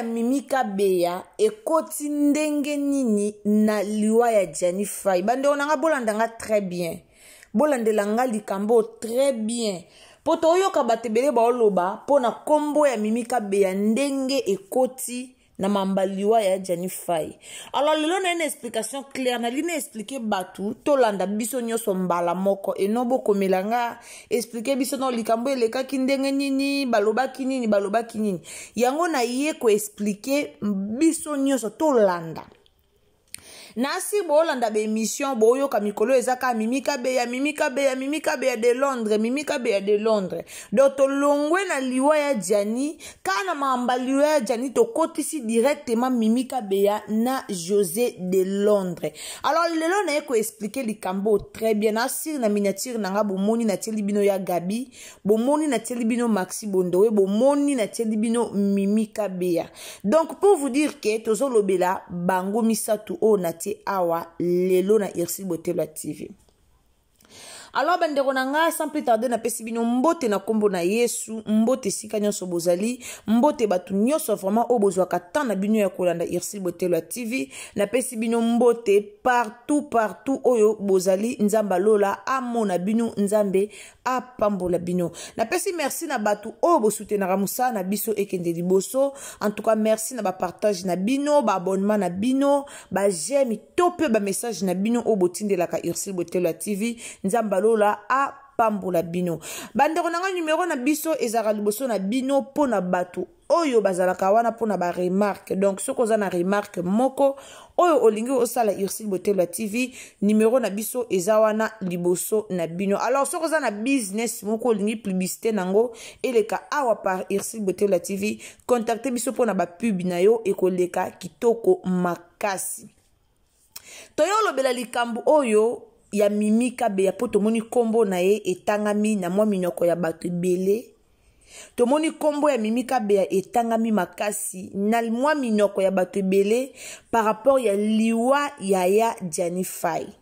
ya mimi kabeya ekoti ndenge nini na liwa ya jani fai bandeko na nga bolanda nga très bien bolandela nga likambo très bien mpo toyoka bato ebele baoloba mpo na nkombo ya mimi kabeya ndenge ekoti na mambaliwa ya janifai alors lelo na ye na explication claire nali na explike bato tolanda biso nyonso mbala moko eno bokomela nga explike biso no likambo elekaki ndenge nini balobaki nini balobaki nini yango na ye koexplike biso nyonso tolanda nasi boolanda bemission boyoka mikolo ezaka mimikabeya mimikabeya mimikabeya de londres mimikabeya de londres do tolongwe na liwa ya diani kaka na maamba liwa ya diani tokotisi directement mimikabeya na josé de londres alors lelo naye koexplike likambo très bien nasiri na miniature na nga bomoni natieli bino ya gabi bomoni natieli bino maxi bondowe bomoni natieli bino mimikabeya donc pour vous dire ke tozolobela bango misato oyo na te awa lelo na irsi botelwa tv alors bandeko na ngai sans plus tarde napesi bino mbote na nkombo na yesu mbote esika nyonso bozali mbote bato nyonso vraiment oyo bozwaka temps na bino ya kolanda irsil botelo ya tv napesi bino mbote partout partout oyo bozali nzambe alola amona bino nzambe apambola bino napesi merci na bato oyo bosutenaka mosala na biso ekende liboso en tout cas merci na bapartage na bino baabonnement na bino bajeme to mpe bamessage na bino oyo botindelaka irsil botelo ya tv nzambe balo la apambola bino bandeko na nga numero na biso ezalaka liboso na bino mpo na bato oyo bazalaka wana mpona baremarke donc soki oza na remarke moko oyo olingi osala ursile botelwa tv nimero na biso eza wana liboso na bino alors soki oza na business moko olingi publicité nango eleka awa par ursile botelwa tv contacte biso mpona bapub na yo ekoleka kitoko makasi toye olobela likambo oyo ya mimi kabeya mpo tomoni nkombo na ye etangami na mwa minoko ya bato ebele tomoni nkombo ya mimi kabeya etangami makasi na mwa minoko ya bato ebele par rapport ya liwa yaya janifai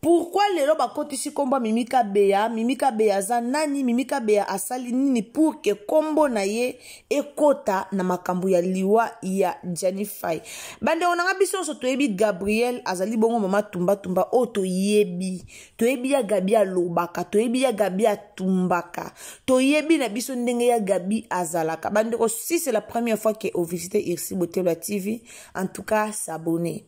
pourkui lelo bakotisi nkombo mimi kabeya mimi kabeya aza nani mimi kabeya asali nini pour ke nkombo na ye ekɔta na makambo ya liwa ya janifai bandeko na nga biso nyonso toyebi gabriel azali bongo mama tumbatumba oyo oh, toyebi toyebi ya gabi alobaka toyebi ya gabi atumbaka toyebi na biso ndenge ya gabi azalaka bandeko oh, si c'est la première fois ke ovisite irsi botelo ya tv en tout cas s'abonner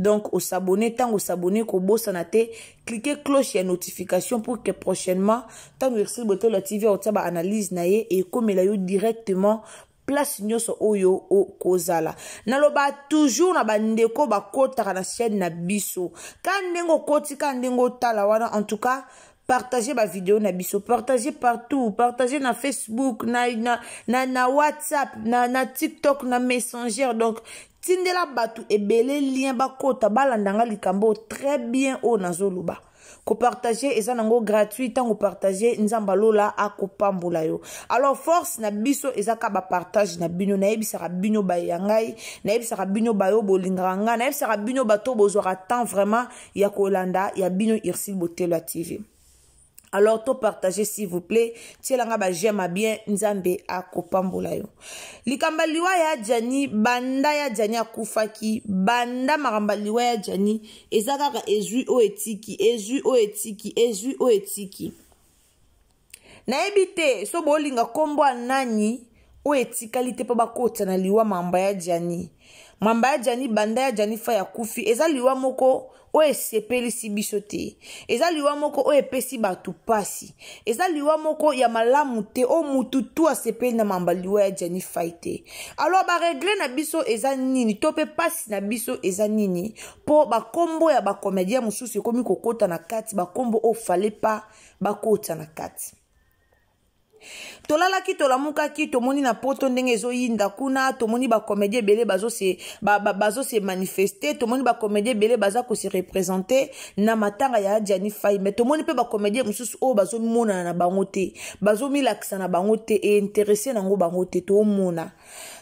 donc osabone ntango osabone kobosana te clike cloche ya notification pour que prochainement ntango exil botelo ya tv akotia baanalyse na ye ekomela yo directement place nyonso oyo okozala naloba toujours na bandeko bakotaka na chaîne na biso ka ndenge okoti ka ndenge otala wana en tout cas Partagez ma vidéo na biso partagez partout partagez na facebook na na na, na whatsapp na na tiktok na messenger donc tindela et ebele lien bakota balandanga likambo très bien oh, na zoluba. Ko partager eza nango gratuit ntango partage nzambe akopambo akopambola yo alors force na biso eza ka partage na bino nayebisaka bino na ngai nayebisaka bino bayo na ngai sera bino bato bozora tant vraiment ya landa ya bino irsil botelo tv alors to partage s'il vous plaît tielanga bajema bien nzambe akopambola yo likambo liwa ya jani banda ya jani akufaki banda makambo liwa ya jani eza kaka ezwi oyo etiki ezwi oyo etiki ezwi oyo etiki nayebi te so boolinga nkombo ya nani oyo etikali te mpo bakota na liwa mamba ya jani mwamba ya jani banda ya jani fa ya kufi eza liwa moko oyo esepelisi biso te eza liwa moko oyo epesi bato mpasi eza liwa moko ya malamu te oyo motu tu asepeli na mamba liwa ya jani fai te alors baregre na biso eza nini to mpe mpasi na biso eza nini mpo bakombo ya bakomédien mosusu ekomi kokɔta na kati bakombo oyo fale mpa bakɔta na kati tolalaki tolamukaki tomoni na poto ndenge ezoyinda kuna tomoni bakomedi ebele bazose ba, ba, bazo manifeste tomoni bakomedi ebele baza koserepresente na matanga ya diani fai me tomoni mpe bakomedi mosusu oyo bazomonana na bango te bazomilakisa na bango te einterese nango bango te tomona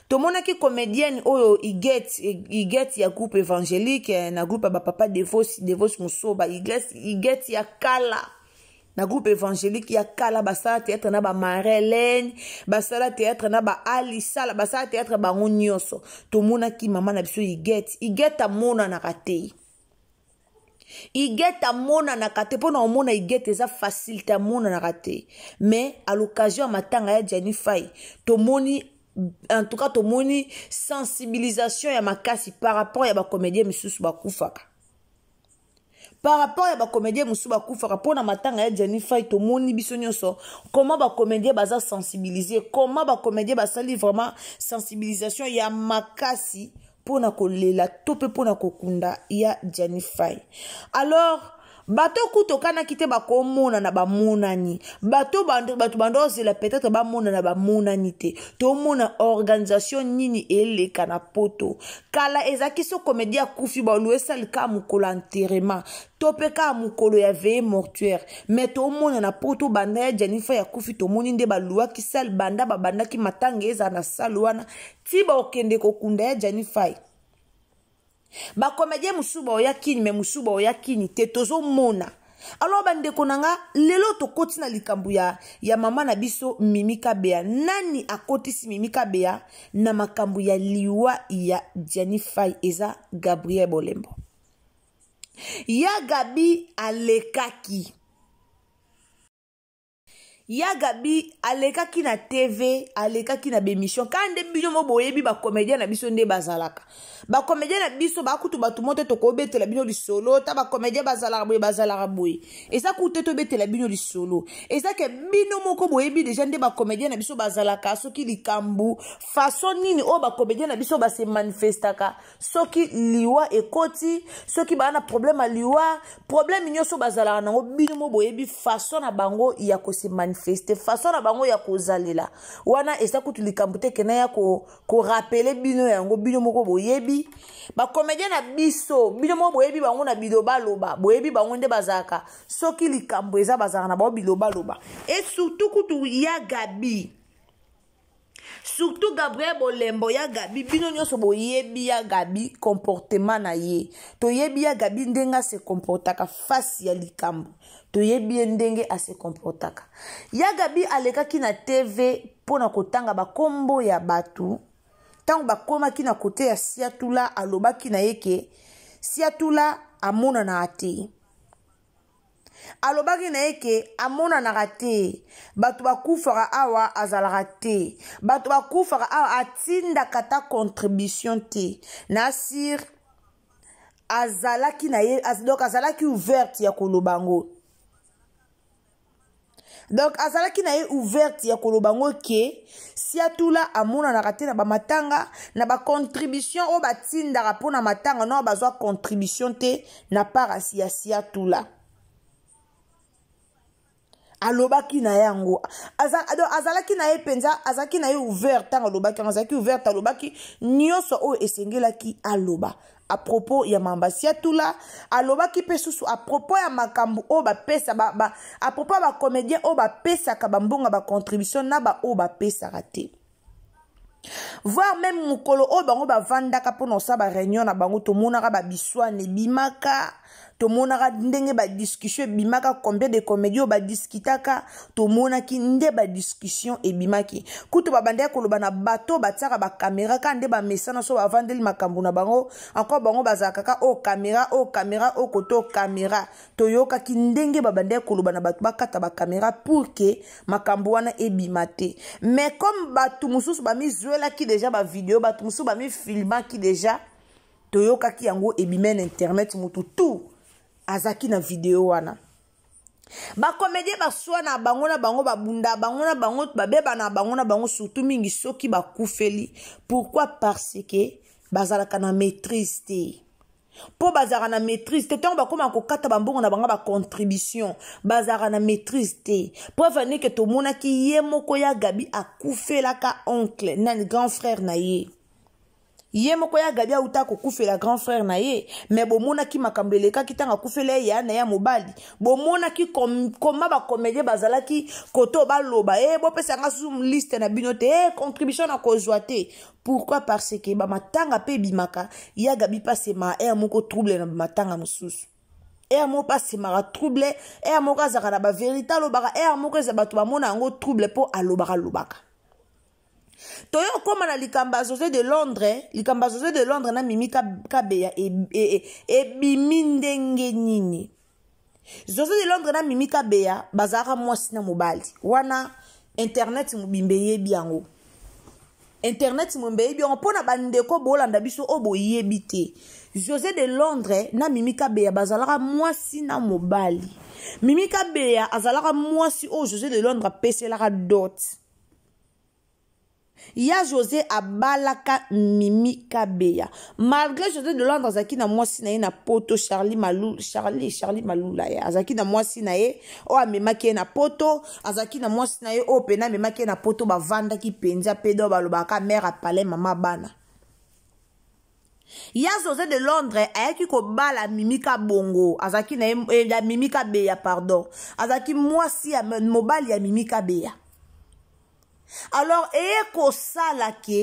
tomonaki comédienne oyo iget iget ya groupe évangélique na groupe ya bapapa devos devos mosoba iget ya kala na groupe évangélique ya kala basala théâtre na bamarelene basala théâtre na baalisala basala théâtre bango nyonso tomonaki mama na biso iget iget amonanaka te igete amonanaka te mpona omona igete eza facilité amonanaka te mais à l'occasion ya matanga ya janifai tomoni en tout cas tomoni sensibilisation ya makasi par rapport ya bacomédien misusu bakufaka par rapport ya par rapport à ma matanga ya janifai tomoni biso nyonso koma sensibiliser, baza ba koma ba sali vraiment sensibilisation ya makasi mpona kolela to mpe ko kokunda ya janifai alors bato kutu okanaki te bakomonana bamonani bato bato bandozela peut-être bamonana bamonani te tomona organisation nini eleka na poto kala ezalaki so komedi akufi balua esali kaka mokolo ya enterrement to mpe kaka mokolo ya veye mortuaire me tomonana poto banda ya janifa ya kufi tomoni nde baluwaki sale banda babandaki matanga ezala na sale wana ti baokende kokunda ya janifai bakomédien mosusu baoya kini me mosusu baoya kini te tozomona alors bandeko na nga lelo tokoti na likambo ya, ya mama na biso mimi kabeya nani akotisi mimi kabeya na makambo ya liwa ya diani fai eza gabriel bolembo ya gabi alekaki yagabi alekaki na tv alekaki na bemission ka nde bino mo boyebi bacomédien na biso nde bazalaka bacomédien na biso bakutu bato mo te tokobetela bino lisolo ta bacomédien bazalaka boye bazalaka boye eza ku te tobetela bino lisolo eza ke bino moko boyebi deja nde bacomédien na biso bazalaka soki likambu faso nini oyo bacomédien na biso base manifestaka soki liwa ekoti soki baa na problème ya liwa problème nyonso bazalaka nango bino mo boyebi faso na bango ya kose manifeste komanifeste façon na bango ya kozalela wana eza kutu likambo te kena ya korapele ko bino yango bino moko boyebi bakomedie na biso bino moko boyebi bango na bilobaloba boyebi bango nde bazalaka soki likambo eza bazalaka na bango bilobaloba e surtout kutu ya gabi surtout gabriel bolembo ya gabi bino nyonso boyebi ya gabi comportement na ye toyebi ya gabi ndenge ase comportaka fasi ya likambo toyebi ye ndenge asekomportaka yagabi alekaki na tv mpo na kotanga bakombo ya bato ntango bakomaki na kote ya siatula alobaki na ye ke siatula amonanaka te alobaki na ye ke amonanaka te bato bakufaka awa azalaka te bato bakufaka awa atindaka ta contribution te nasir azalaki na ye donc azalaki ouverte ya koloba ngo donc azalaki na ye ouverte ya koloba ngo ke siatula amonanaka te na bamatanga na bacontribution oyo batindaka mpo na matanga no bazwa contribution te na part ya siatula alobaki na ye yango azalaki na ye mpenza azalaki na ye ouvert ntango alobaki yango azalaki ouvert alobaki nyonso oyo esengelaki aloba apropos ya mambasi ya tula alobaki mpe susu apropos ya makambo oyo oh, bapesa ba, ba, apropos ya bacomédien oyo oh, bapesaka bambonga bacontribution na baoyo oh, bapesaka te voir meme mokolo oyo bango bavandaka mpona kosala bareunion na bango tomonaka babiswane ebimaka tomonaka ndenge badiscussion ebimaka combien de comédie oyo badiskitaka tomonaki nde badiscussion ebimaki kutu babandaki koloba na bato batiaka bakamera kaka nde bamesana so bavandeli makambo na bango encore bango bazalaka kaka o oh, kamera o oh, kamera o oh, kote o kamera toyokaki ndenge babandaki koloba na bato bakata bakamera pour ke makambo wana ebima te mais comme bato mosusu bamizwelaki deja bavideo bato mosusu bamifilmaki deja toyokaki yango ebima na internet motu tout azalaki na video wana bakomedie basuwa na bango na bango babunda bango na bango babeba na bango na bango surtout mingi soki bakufeli pourkui parce ke bazalaka na maîtrise te mpo bazalaka na maîtrise te ntango bakómaka kokata bambongo na bango bacontribution bazalaka na maîtrise te preuve anike tomonaki ye moko ya gabi akufelaka oncle na grand frère na ye ye moko ya gabi auta kokufela grand frère na ye me bomonaki makambo elekaki ntango akufela ye ya na ye ya mobali bomonaki koma kom, bacomédien bazalaki koto baloba e eh, bopesa yanga susu liste na bino te e contribution na kozwa te pourkui parce ke bamatanga mpe ebimaka ya gabi mpasema ere eh, moko trouble na bamatanga mosusu ere moko mpasemaka trouble ere moko azalaka na baverité alobaka ere moko eza bato bamona yango trouble mpo alobaka alobaka toye okóma na likambo asosé de londres likambo asosé de londres na mimi kabeya e, e, e, ebimi ndenge nini zoso de londres na mimi kabeya bazalaka mwasi na mobali wana internet mobimba eyebi yango internet mobimba eyebi yango mpona bandeko boolanda biso oyo boyebi te josé de londres na mimi kabeya bazalaka mwasi na mobali mimi kabeya azalaka mwasi oyo josé de londres apeselaka dote ya josé abalaka mimi kabeya malgré josé de londre azalaki na mwasi na ye na poto charli malu charli charli malula ye azalaki na mwasi na ye oyo amemaki ye na poto azalaki na mwasi na ye oyo mpena amemaki ye na poto bavandaki mpenza mpe do balobaka mare apalai mama bana ya josé de londres ayaki kobala mimika bongo azalaki na ye eh, ya mimika beya pardon azalaki mwasi ya mobali ya mimika beya alors eye kosala ke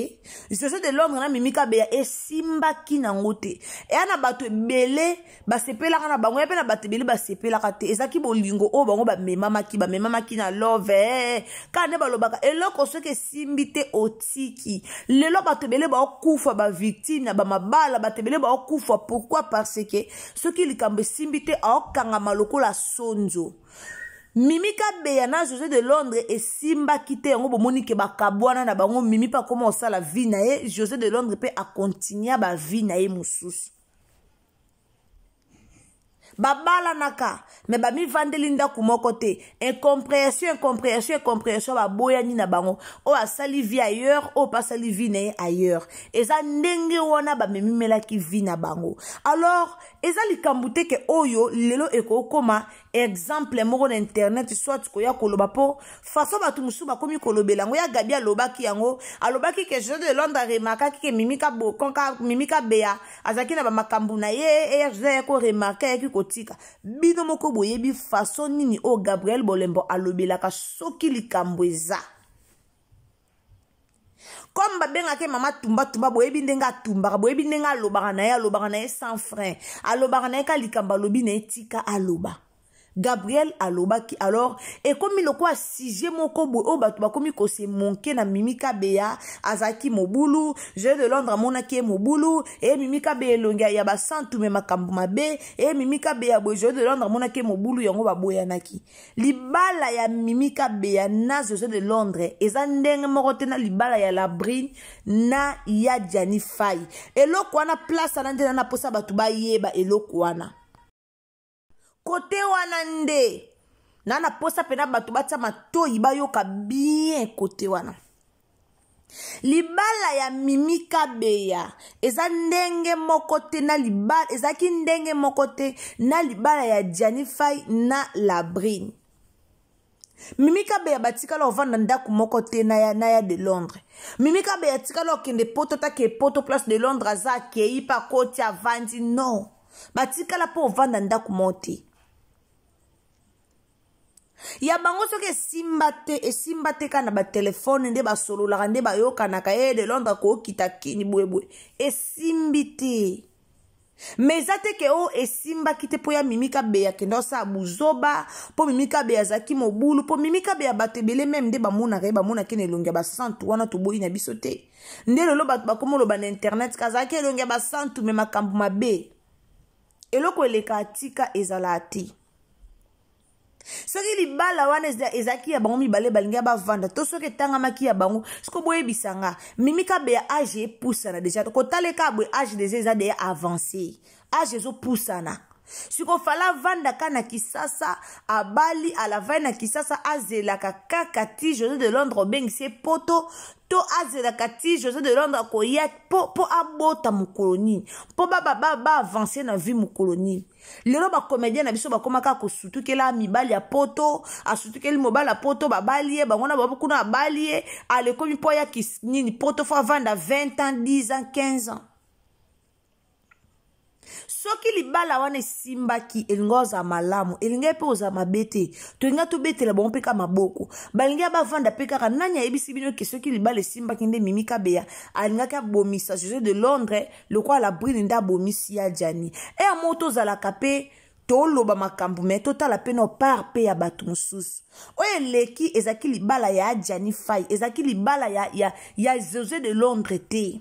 justice de l'ombre na mimi kabeya esimbaki nango te eya na bato ebele basepelaka na bango ya e mpe na bato ebele basepelaka te ezalaki bolingo oyo bango bamemamaki bamemamaki na love eh. kaka nde balobaka eloko soki esimbi te otiki lelo bato ebele baokufa bavictime na bamabala bato ebele baokufa pourkui parce ke soki likambo esimbi te aokangama lokola sonzo mimi kabeya na jose de londres esimbaki te yango bomoni ke bakabwana na bango mimi mpe akoma kosala vi na ye jose de londres mpe akontinua bavi na ye mosusu babalanaka me bamivandeli ndako moko te incompréhension incompréhension incompréhension baboyani na bango oyo asali vie ailleurs oyo mpe asali vie na ye ailleurs eza ndenge wana bamemimelaki vie na bango alors eza likambo te ke oyo lelo ekokoma exemple moko na internet soit koya koloba mpo façon bato mosusu bakómi kolobela yango ya gabi alobaki yango alobaki ke jeu de londre aremarkaki ke mimika bokon mimika beya azalaki na bamakambo na ye eyajuse ayaki koremarke ayaki ko e kotika bino moko boyebi faso nini oyo gabriel bolembo alobelaka soki likambo eza comme babengaki mama tumbatumba boyebi ndenge atumbaka boyebi ndenge alobaka na ye alobaka na ye sans frein alobaka na ye ka likambo alobi na ye tika aloba gabriel alobaki alors ekomi lokola sujet moko boye oyo bato bakomi kosemonke na mimi kabeya azalaki mobulu jeu de londres amonaki ye mobulu eye mimi kabeya elongi ya basantume makambo mabe eye mimi kabeya boye jeu de londres amonaki ye mobulu yango baboyanaki libala ya mimi kabeya na jeu de londres eza ndenge moko te na libala ya labrine na ya jani fai eloko wana place wana nde na na mposa bato bayeba eloko wana kote wana nde na na posa mpena bato batia matoi bayoka bien kote wana libala ya mimi kabeya eza ndenge moko te na libala ezalaki ndenge moko te na libala ya janifai na labrine mimi kabeya batikala ovanda ndako moko te na ya, na ya de londres mimi kabeya atikala okende poto taka epoto place de londres aza akei mpe akoti avandi no batikala mpo ovanda ndako moko te ya bango soki esimba te esimba te kaka na batelefone nde basololaka nde bayokanaka ye eh, de londre kookita kini boyeboye esimbi te me eza te ke oyo esimbaki te mpo ya mimikabe akenda osala buzoba mpo mimikabe azalaki mobulu mpo mimikabe ya bato ebele meme nde bamonaka ye eh, bamonaki na elongi ya basantu wana toboyi na biso te nde lelo bato bakoma oloba na internet kazalaki elongi ya basantu me makambo mabe eloko eleka atika ezala te soki libala wana ezalaki ya bango mibale balingi bavanda to soki etangamaki ya bango soki boyebisa nga mimi kabe ya age epusana deja kotaleka boye age deja eza deya avance age ezopusana sikoyo fala avandaka na kisasa abali alavandi na kisasa azelaka kaka ti josé de londres obengisi ye poto to azelaka ti josé de londres akoya mpo mpo abota mokolo nini mpo baavanse na vie mokolo nini lelo bacomédien na biso bakomaka kosutukela mibali ya poto asutukeli mobali ya poto babali ye bango na babo kuna abali ye alekomi mpo aya nini poto fo avanda 20 ans 10 ans 15 ans soki libala wana esimbaki elingi ozala malamu elingi mpe ozala mabe te tolingi tobetela bango mpe ka maboko balingi ya bavanda mpe kaka nani ayebisi bino ke soki libala esimbaki nde mimi kabeya alingaki abomisa jose de londres lokola labrini nde abomisi ya jani eya moko tozalaka mpe toloba makambo me totala mpe na part mpe ya bato mosusu oyo eleki ezalaki libala ya jani fai ezalaki libala ya, ya, ya jose de londres te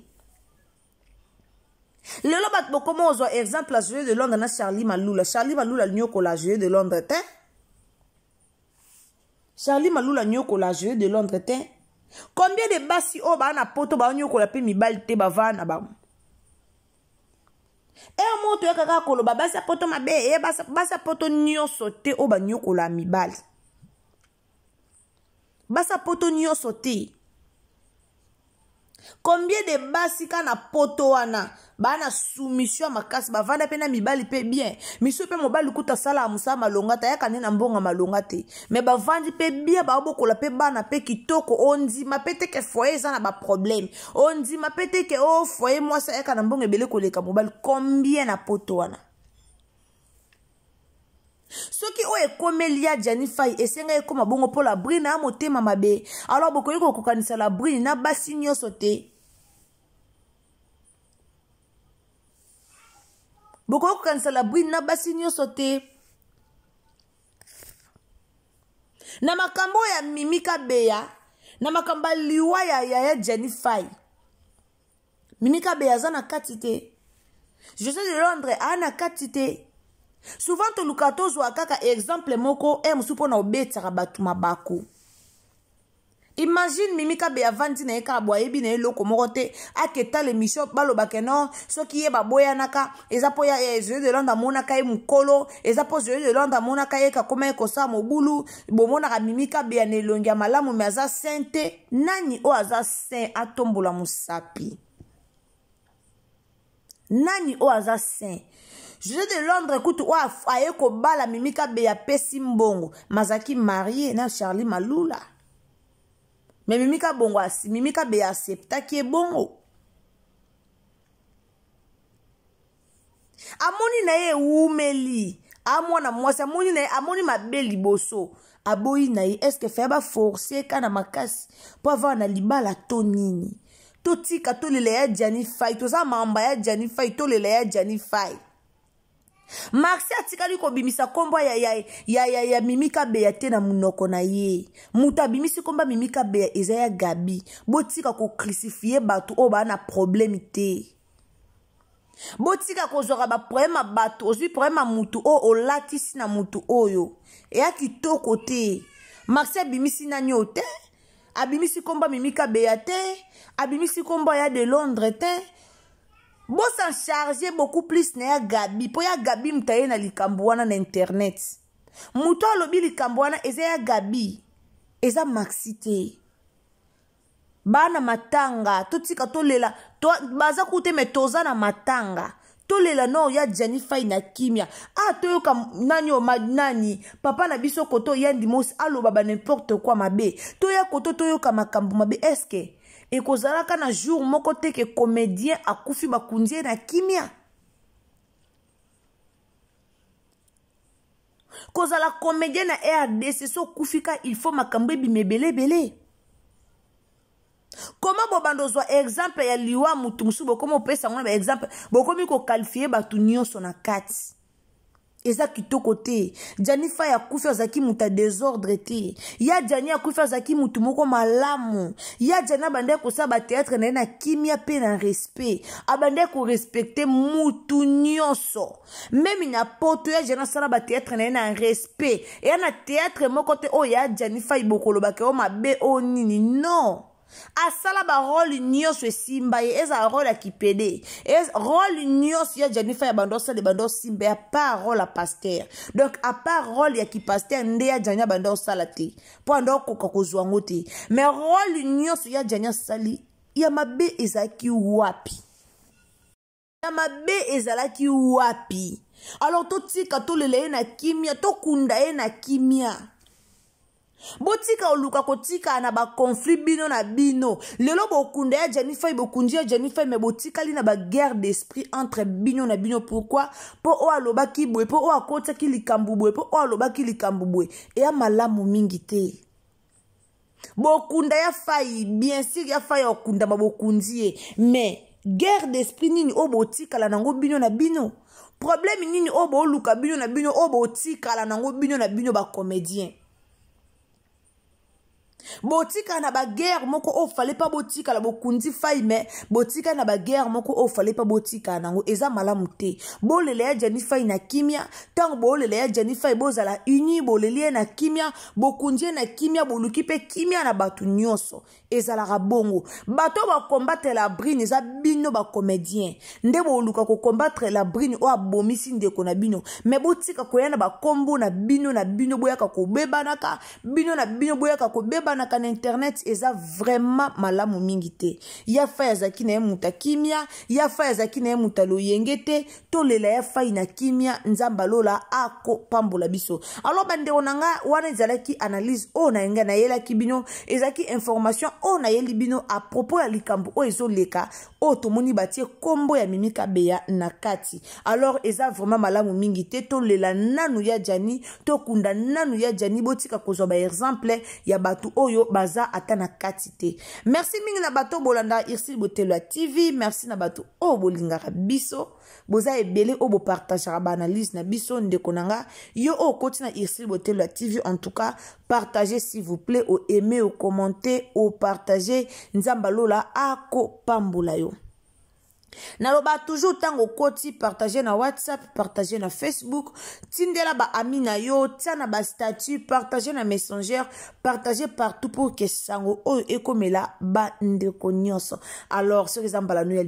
lelo bato bokoma ozwa exemple ya jeu de londres na charlie malula charlie malula nyokola jeu de londres te charlie malula nyokola jeu de londres te combien de basi oyo baa na poto baonyokola mpe mibali te bavaa na bango eo moto oyakaka koloba basi ya poto mabe eye eh, basi ya poto nyonso te oyo banyokola ya mibali basi ya poto nyonso te combien de basi kaka na poto wana baa na soumission ya makasi bavanda mpe na mibali mpe bien miso mpe mobali kuta asalaka mosala malonga te ayaka nde na mbonga malonga te me bavandi mpe bien baobokola mpe bana mpe kitoko ondima mpe teke foye eza na baproblème ondima mpe teke o foye mwasi ayaka na mbongo ebele koleka mobali combien na poto wana soki oyo ekomeli ya janifai esenga ekoma bongo mpo labrini na ya motema mabe alors bokoki kokokanisa labrini na basi nyonso te bokoki kokanisa labrini na basi nyonso te na makambo oyo ya mimi kabeya na makambo ya liwa ya yaya janifai mimi kabeya aza na kati te jose de londres aa na kati te souvent toluka tozwa kaka exemple moko e eh, mosusu mpona obetaka bato mabako imagine mimi kabe avandi na ye kaka bo ayebi na ye eloko moko te ake tala émission balobaka no soki ye baboyanaka eza mpo ya zoe de lande amonaka ye mokolo eza mpo zoe de lande amonaka ye kakoma ye kosala mobulu bomonaka mimi kabe ya na elongi ya malamu me aza saint te nani oyo aza saint atombola mosapi nani oyo aza saint juge de londres kutu oyo aye kobala mimi kabeya apesi mbongo mazalaki marie na charlie malula me mimi kabongo mimi kabeya aseptaki ebongo amoni na ye ewumeli amwana mwasi amoni na ye amoni mabe liboso aboyi na ye estce faya baforce ka na makasi mpo avanda na libala to nini totika tolela ya janifai toza mamba ya janifai tolela ya janifai marse atikali kobimisa nkombo ya, ya, ya, ya, ya mimi kabeya te na monoko na ye moto abimisi nkombo mimi kabeya eza ya gabi botika kokrisifie bato oyo baa na probleme te botika kozwaka baprobleme ya bato ozwi probleme ya motu oyo olatisi na motu oyo eya kitoko te marse abimisi nani oyo te abimisi nkombo mimi kabeya te abimisi nkombo ya de londres te bosan charge beaucoup plus na ya gabi mpo ya gabi moto aye na likambo wana na internet moto alobi likambo wana eza ya gabi eza maxi te bana matanga totika tolela to, baza ku te me toza na matanga tolela na oya janifai na kimia a toyoka nani o nani papa na biso koto oya ndimosi aloba ba nimporte kua mabe toya koto toyoka makambo mabe eske ekozalaka na jour moko te ke comédien akufi bakundi ye na kimia kozala comédien na rdc so okufi ka il faut makambo ebima ebeleebele koma bobanda ozwa exemple ya liwa motu mosusu bokomi opesa ngo na baexemple bokomi kokalifie bato nyonso na kati eza kitoko te janifa ya kufi azalaki moto ya desordre te ya jani ya kufi azalaki motu moko malamu ya jani abandaki kosala bateatre na ye na kimia mpe na respect abandaki korespecte motu nyonso meme na poto ya jani asala bateatre na ye na respect eya na teatre moko te oyo oh, ya janifa ibokolobakeyo oh, mabe oyo oh, nini non asala barole nyonso esimba ye ezala role ya kipede e role nyonso ya janifa ya bando osala bando osimba ya part role ya paster donc apart role ya kipaster nde ya jani ya bando osala te mpo ando okoka kozwa yango te mais role nyonso ya jani asali ya mabe ezalaki wapi ya mabe ezalaki wapi alors totika tolela ye na kimia tokunda ye na kimia botika oluka kotika na bakonflit bino na bino lelo bokunda ya jennifer bokundi ya jennifer me botikali na baguerre d'esprit entre bino na bino pourkui mpo oyo alobaki boye mpo oyo akotaki likambo boye mpo oyo alobaki likambo boye eya malamu mingi te bokunda ya fai bien sur ya fai okundama bokundi ye me guerre d'esprit nini oyo botikala nango bino na bino probleme nini oyo boluka bino na bino oyo botikala nango bino na bino bacomédien botika na bagere moko oyo fale mpa botikala bokundi fai me botika na bagere moko oyo fale mpa botikala nango eza malamu te bolela ya jani fai na kimia ntango bolela ya jani fai bozala uni boleli ye na kimia bokundi ye na kimia boluki mpe kimia na bato nyonso ezalaka bongo bato oyo bakombatre la brine eza bino bacomédien nde boluka kokombatre la brine oyo abomisi ndeko na bino me botika koya na bakombo na bino na bino boyaka kobebanaka bino na bino boyaka kobebana obanaka na internet eza vraiment malamu mingi te ya fai azalaki na ye moto akimia ya fai azalaki na ye moto aloyenge te tolela ya fai na kimia nzambe alola akopambola biso alors bandeko na nga wana ezalaki analyse oyo na ngai nayelaki bino ezalaki information oyo nayeli bino apropos ya likambo oyo ezoleka oyo tomoni batie nkombo ya mimikabeya na kati alors eza vraiment malamu mingi te tolela nanu ya jani tokunda nanu ya jani botika kozwa baexemple ya bato oyo oyo baza ata na kati te merci mingi na bato bolanda irsil botelo ya tv merci na bato oyo bolingaka biso boza ebele oyo bopartageaka baanalyse na biso ndeko na nga yo oyo okoti na irsil botelo ya tv en tout cas partage s'il vous plaît oaime okommente opartage nzambe alola akopambola yo naloba toujours tango koti partagez na whatsapp partager na facebook tindela ba na yo tsana ba statut partage na Messenger partage partout pour que sango me ekomela nde nyonso alors sur exemple la no ya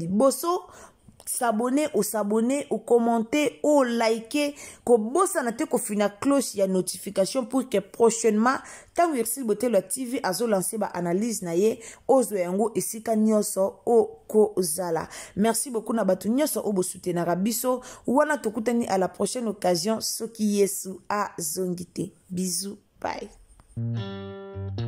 s'abonner au s'abonner au commenter au liker kobosana te kofina cloche ya notification pour que prochainement ntango yersil botelo ya tv azolanse baanalyse na ye ozwa yango esika nyonso okozala merci beaucoup na bato nyonso oyo bosutenaka biso wana tokutani à la prochaine occasion soki yesu azongi te bizu bai mm -hmm.